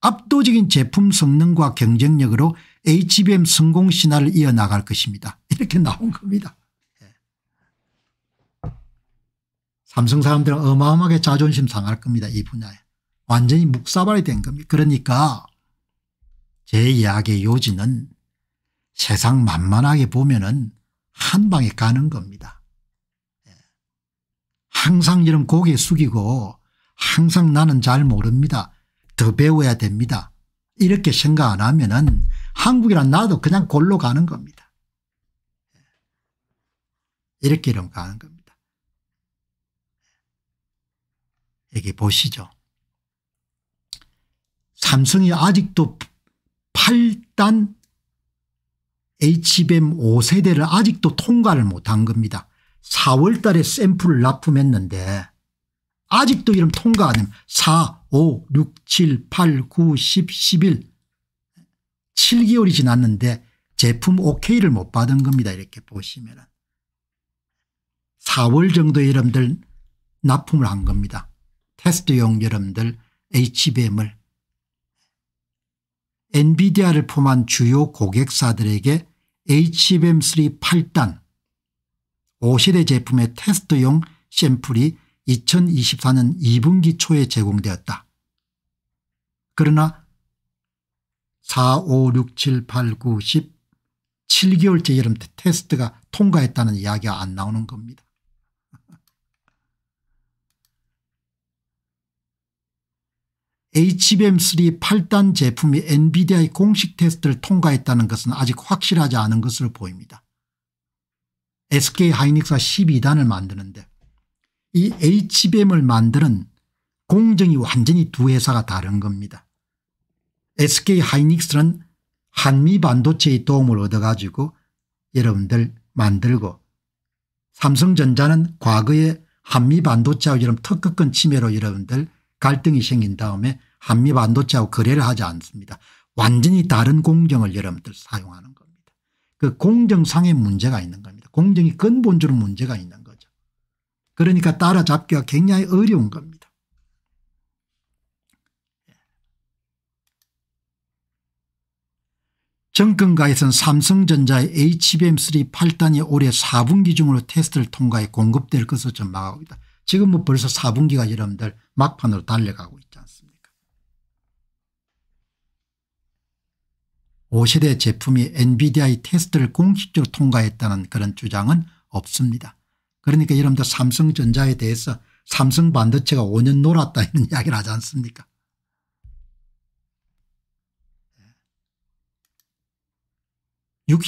S1: 압도적인 제품 성능과 경쟁력으로 HBM 성공 신화를 이어나갈 것입니다. 이렇게 나온 겁니다. 삼성 사람들은 어마어마하게 자존심 상할 겁니다. 이 분야에. 완전히 묵사발이 된 겁니다. 그러니까 제 이야기의 요지는 세상 만만하게 보면 은한 방에 가는 겁니다. 예. 항상 이런 고개 숙이고 항상 나는 잘 모릅니다. 더 배워야 됩니다. 이렇게 생각 안 하면 은 한국이란 나도 그냥 골로 가는 겁니다. 예. 이렇게 이러 가는 겁니다. 여기 보시죠. 삼성이 아직도 8단 HBM 5세대를 아직도 통과를 못 한 겁니다. 4월 달에 샘플을 납품했는데 아직도 이름 통과 안 하면 4, 5, 6, 7, 8, 9, 10, 11 7개월이 지났는데 제품 OK를 못 받은 겁니다. 이렇게 보시면 4월 정도 여러분들 납품을 한 겁니다. 테스트용 여러분들 HBM을 엔비디아를 포함한 주요 고객사들에게 HBM3 8단 5세대 제품의 테스트용 샘플이 2024년 2분기 초에 제공되었다. 그러나 4, 5, 6, 7, 8, 9, 10 7개월째 여름 테스트가 통과했다는 이야기가 안 나오는 겁니다. HBM3 8단 제품이 엔비디아의 공식 테스트를 통과했다는 것은 아직 확실하지 않은 것으로 보입니다. SK하이닉스가 12단을 만드는데 이 HBM을 만드는 공정이 완전히 두 회사가 다른 겁니다. SK하이닉스는 한미 반도체의 도움을 얻어가지고 여러분들 만들고 삼성전자는 과거에 한미 반도체와 이런 특허권 침해로 여러분들 갈등이 생긴 다음에 한미 반도체하고 거래를 하지 않습니다. 완전히 다른 공정을 여러분들 사용하는 겁니다. 그 공정상의 문제가 있는 겁니다. 공정이 근본적으로 문제가 있는 거죠. 그러니까 따라잡기가 굉장히 어려운 겁니다. 정권가에서는 삼성전자의 HBM3 8단이 올해 4분기 중으로 테스트를 통과해 공급될 것으로 전망하고 있다. 지금 뭐 벌써 4분기가 여러분들 막판으로 달려가고 있죠. 5세대 제품이 엔비디아의 테스트를 공식적으로 통과했다는 그런 주장은 없습니다. 그러니까 여러분들 삼성전자에 대해서 삼성 반도체가 5년 놀았다 이런 이야기를 하지 않습니까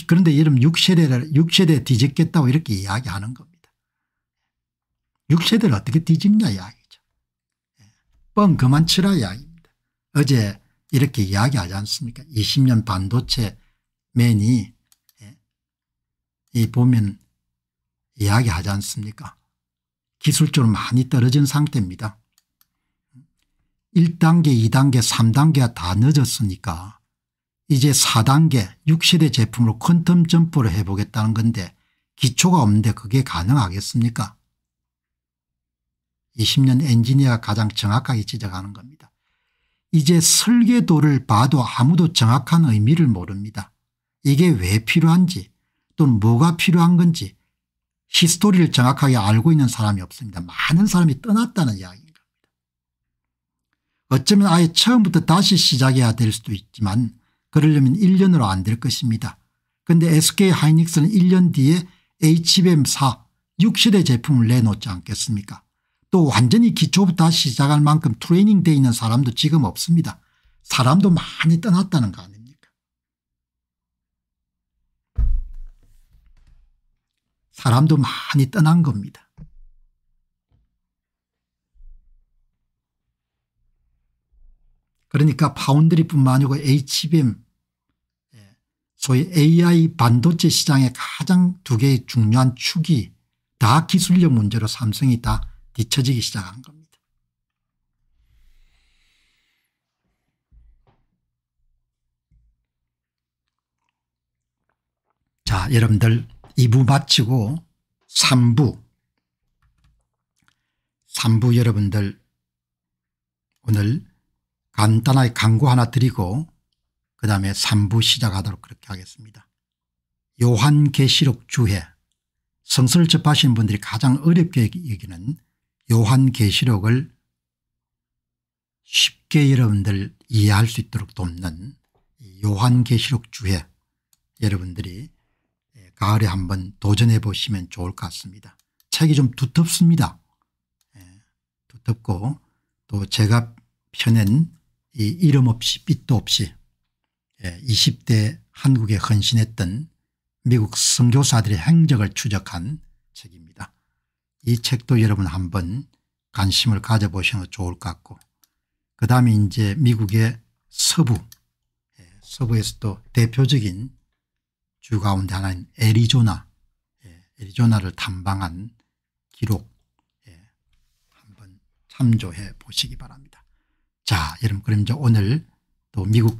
S1: 그런데 여러분 6세대를 6세대 뒤집겠다고 이렇게 이야기하는 겁니다. 6세대를 어떻게 뒤집냐 이야기죠. 예. 뻥 그만 치라 이야기입니다. 어제 이렇게 이야기하지 않습니까 20년 반도체 맨이 예, 이 보면 이야기하지 않습니까 기술적으로 많이 떨어진 상태입니다. 1단계 2단계 3단계가 다 늦었으니까 이제 4단계 6세대 제품으로 퀀텀 점프를 해보겠다는 건데 기초가 없는데 그게 가능하겠습니까 20년 엔지니어가 가장 정확하게 지적하는 겁니다. 이제 설계도를 봐도 아무도 정확한 의미를 모릅니다. 이게 왜 필요한지 또는 뭐가 필요한 건지 히스토리를 정확하게 알고 있는 사람이 없습니다. 많은 사람이 떠났다는 이야기인 겁니다. 어쩌면 아예 처음부터 다시 시작해야 될 수도 있지만 그러려면 1년으로 안 될 것입니다. 그런데 SK 하이닉스는 1년 뒤에 HBM4 6시대 제품을 내놓지 않겠습니까 또 완전히 기초부터 시작할 만큼 트레이닝 돼 있는 사람도 지금 없습니다. 사람도 많이 떠났다는 거 아닙니까 사람도 많이 떠난 겁니다. 그러니까 파운드리뿐만 아니고 HBM 예, 소위 AI 반도체 시장의 가장 두 개의 중요한 축이 다 기술력 문제로 삼성이 다 뒤처지기 시작한 겁니다. 자 여러분들 2부 마치고 3부 3부 여러분들 오늘 간단하게 광고 하나 드리고 그 다음에 3부 시작하도록 그렇게 하겠습니다. 요한계시록 주해 성서를 접하시는 분들이 가장 어렵게 여기는 요한계시록을 쉽게 여러분들 이해할 수 있도록 돕는 요한계시록 주에 여러분들이 예, 가을에 한번 도전해 보시면 좋을 것 같습니다. 책이 좀 두텁습니다. 예, 두텁고 또 제가 펴낸 이 이름 없이 빛도 없이 20대 예, 한국에 헌신했던 미국 선교사들의 행적을 추적한 책입니다. 이 책도 여러분 한번 관심을 가져보시는 게 좋을 것 같고 그다음에 이제 미국의 서부 예, 서부에서 도 대표적인 주 가운데 하나인 애리조나 예, 애리조나를 탐방한 기록 예, 한번 참조해 보시기 바랍니다. 자 여러분 그럼 이제 오늘 또 미국